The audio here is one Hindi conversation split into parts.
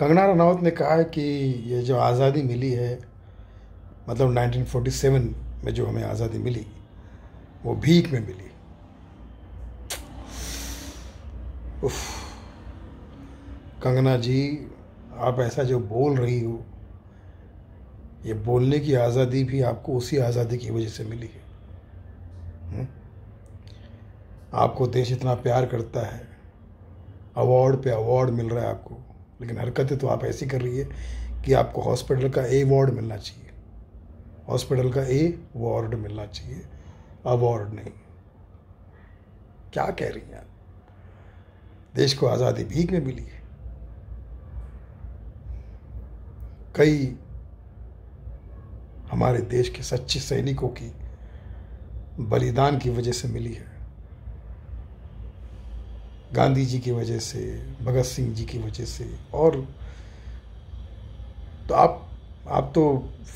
कंगना रनौत ने कहा है कि ये जो आज़ादी मिली है मतलब 1947 में जो हमें आज़ादी मिली वो भीख में मिली उफ कंगना जी आप ऐसा जो बोल रही हो ये बोलने की आज़ादी भी आपको उसी आज़ादी की वजह से मिली है हुँ? हम्म? आपको देश इतना प्यार करता है अवार्ड पे अवार्ड मिल रहा है आपको लेकिन हरकतें तो आप ऐसी कर रही है कि आपको हॉस्पिटल का ए वार्ड मिलना चाहिए हॉस्पिटल का ए वार्ड मिलना चाहिए अवार्ड नहीं क्या कह रही हैं आप देश को आज़ादी भीख में मिली है कई हमारे देश के सच्चे सैनिकों की बलिदान की वजह से मिली है गांधी जी की वजह से भगत सिंह जी की वजह से और तो आप आप तो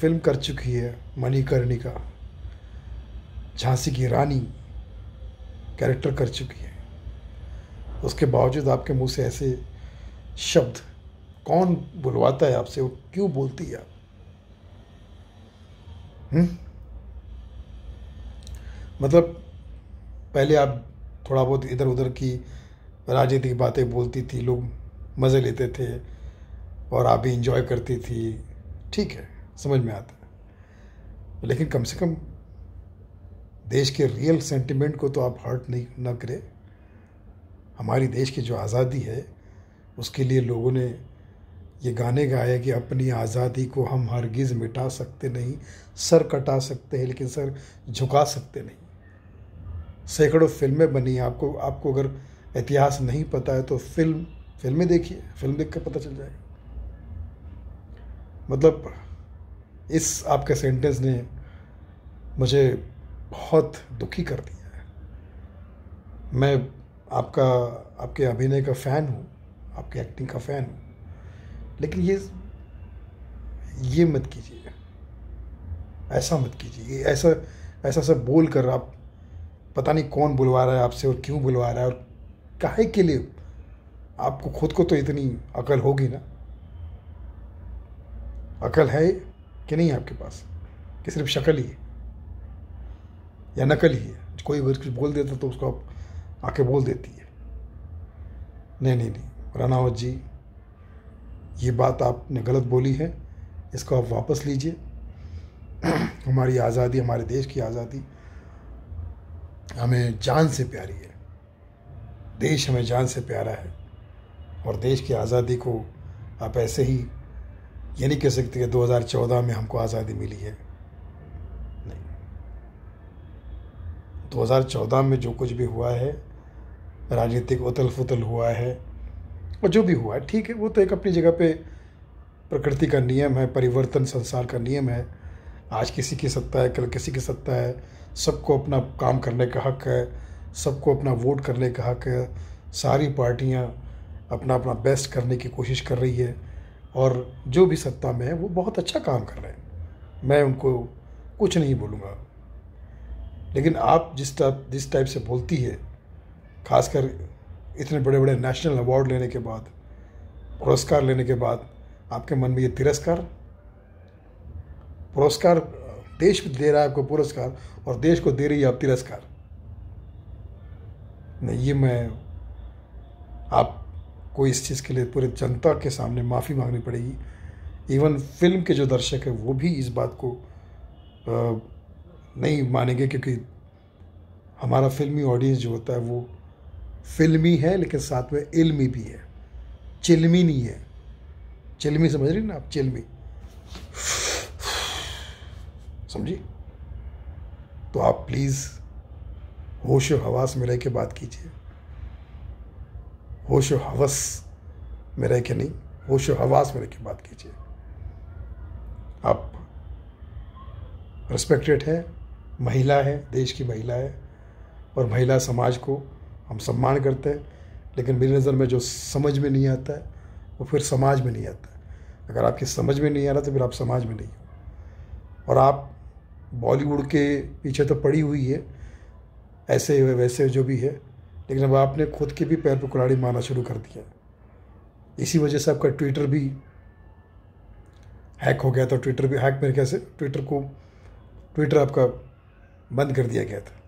फिल्म कर चुकी है मणिकर्णिका झांसी की रानी कैरेक्टर कर चुकी है उसके बावजूद आपके मुंह से ऐसे शब्द कौन बुलवाता है आपसे वो क्यों बोलती है आप हम्म? मतलब पहले आप थोड़ा बहुत इधर उधर की राजनीतिक बातें बोलती थी लोग मज़े लेते थे और आप भी इंजॉय करती थी ठीक है समझ में आता है लेकिन कम से कम देश के रियल सेंटिमेंट को तो आप हर्ट नहीं ना करें हमारी देश की जो आज़ादी है उसके लिए लोगों ने ये गाने गाए कि अपनी आज़ादी को हम हरगिज़ मिटा सकते नहीं सर कटा सकते हैं लेकिन सर झुका सकते नहीं सैकड़ों फिल्में बनी आपको आपको अगर इतिहास नहीं पता है तो फिल्म फिल्में देखिए फिल्म देख कर पता चल जाएगा मतलब इस आपके सेंटेंस ने मुझे बहुत दुखी कर दिया है मैं आपका आपके अभिनय का फ़ैन हूँ आपके एक्टिंग का फ़ैन हूँ लेकिन ये ये मत कीजिए ऐसा मत कीजिए ऐसा ऐसा सब बोल कर आप पता नहीं कौन बुलवा रहा है आपसे और क्यों बुलवा रहा है और काहे के लिए आपको खुद को तो इतनी अकल होगी ना अकल है कि नहीं आपके पास कि सिर्फ शक्ल ही है या नकल ही है कोई कुछ बोल देता तो उसको आप आके बोल देती है नहीं नहीं नहीं रानावत जी ये बात आपने गलत बोली है इसको आप वापस लीजिए हमारी आज़ादी हमारे देश की आज़ादी हमें जान से प्यारी है देश हमें जान से प्यारा है और देश की आज़ादी को आप ऐसे ही ये नहीं कह सकते कि 2014 में हमको आज़ादी मिली है नहीं 2014 में जो कुछ भी हुआ है राजनीतिक उतल फुतल हुआ है और जो भी हुआ है ठीक है वो तो एक अपनी जगह पे प्रकृति का नियम है परिवर्तन संसार का नियम है आज किसी की सत्ता है कल किसी की सत्ता है सबको अपना काम करने का हक है सबको अपना वोट करने का हक है सारी पार्टियाँ अपना अपना बेस्ट करने की कोशिश कर रही है और जो भी सत्ता में है वो बहुत अच्छा काम कर रहे हैं मैं उनको कुछ नहीं बोलूँगा लेकिन आप जिस टाइप जिस टाइप से बोलती है खासकर इतने बड़े बड़े नेशनल अवार्ड लेने के बाद पुरस्कार लेने के बाद आपके मन में ये तिरस्कार पुरस्कार देश दे रहा है आपको पुरस्कार और देश को दे रही है आप तिरस्कार नहीं ये मैं आपको इस चीज़ के लिए पूरे जनता के सामने माफ़ी मांगनी पड़ेगी इवन फिल्म के जो दर्शक हैं वो भी इस बात को नहीं मानेंगे क्योंकि हमारा फिल्मी ऑडियंस जो होता है वो फिल्मी है लेकिन साथ में इल्मी भी है चिल्मी नहीं है चिल्मी समझ रही ना आप चिल्मी समझी तो आप प्लीज़ होश हवास में रह के बात कीजिए होश हवस में रह के नहीं होश हवास में रह के बात कीजिए आप रिस्पेक्टेड है महिला है देश की महिला है और महिला समाज को हम सम्मान करते हैं लेकिन मेरी नज़र में जो समझ में नहीं आता है वो फिर समाज में नहीं आता अगर आपकी समझ में नहीं आ रहा तो फिर आप समाज में नहीं हो और आप बॉलीवुड के पीछे तो पड़ी हुई है ऐसे हुए वैसे जो भी है लेकिन अब आपने खुद के भी पैर पर कुल्हाड़ी मारना शुरू कर दिया इसी वजह से आपका ट्विटर भी हैक हो गया था ट्विटर भी हैक मेरे ख्याल से ट्विटर को ट्विटर आपका बंद कर दिया गया था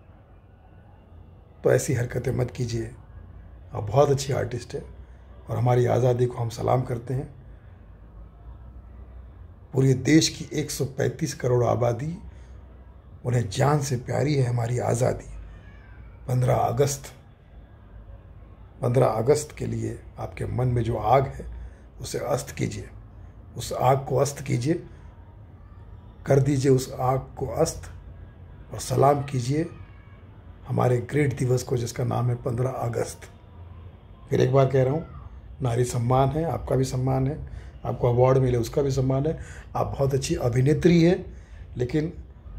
तो ऐसी हरकतें मत कीजिए आप बहुत अच्छी आर्टिस्ट है और हमारी आज़ादी को हम सलाम करते हैं पूरे देश की 135 करोड़ आबादी उन्हें जान से प्यारी है हमारी आज़ादी पंद्रह अगस्त पंद्रह अगस्त के लिए आपके मन में जो आग है उसे अस्त कीजिए उस आग को अस्त कीजिए कर दीजिए उस आग को अस्त और सलाम कीजिए हमारे ग्रेट दिवस को जिसका नाम है पंद्रह अगस्त फिर एक बार कह रहा हूँ नारी सम्मान है आपका भी सम्मान है आपको अवार्ड मिले उसका भी सम्मान है आप बहुत अच्छी अभिनेत्री हैं लेकिन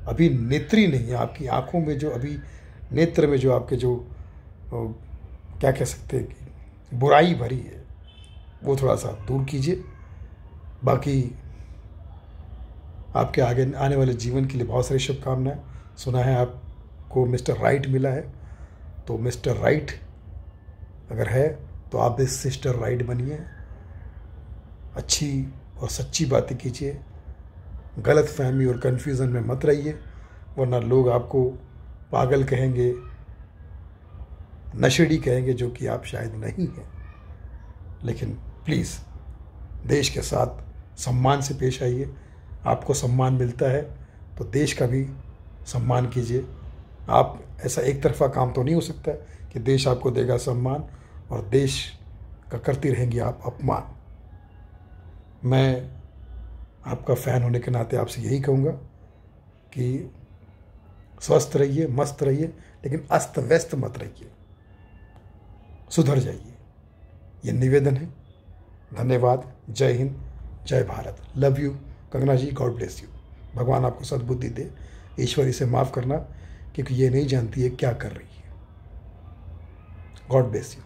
अभी नेत्री नहीं आपकी आंखों में जो अभी नेत्र में जो आपके जो क्या कह सकते हैं कि बुराई भरी है वो थोड़ा सा दूर कीजिए बाकी आपके आगे आने वाले जीवन के लिए बहुत सारी शुभकामनाएं सुना है आपको मिस्टर राइट मिला है तो मिस्टर राइट अगर है तो आप इस सिस्टर राइट बनिए अच्छी और सच्ची बातें कीजिए गलत फहमी और कन्फ्यूज़न में मत रहिए वरना लोग आपको पागल कहेंगे नशेड़ी कहेंगे जो कि आप शायद नहीं हैं लेकिन प्लीज़ देश के साथ सम्मान से पेश आइए आपको सम्मान मिलता है तो देश का भी सम्मान कीजिए आप ऐसा एक तरफा काम तो नहीं हो सकता कि देश आपको देगा सम्मान और देश का करती रहेंगी आप अपमान मैं आपका फ़ैन होने के नाते आपसे यही कहूँगा कि स्वस्थ रहिए मस्त रहिए लेकिन अस्त व्यस्त मत रहिए सुधर जाइए ये निवेदन है धन्यवाद जय हिंद जय Bharat love you Kangana ji God bless you भगवान आपको सद्बुद्धि दे ईश्वरी इसे माफ़ करना क्योंकि ये नहीं जानती है क्या कर रही है गॉड ब्लेस यू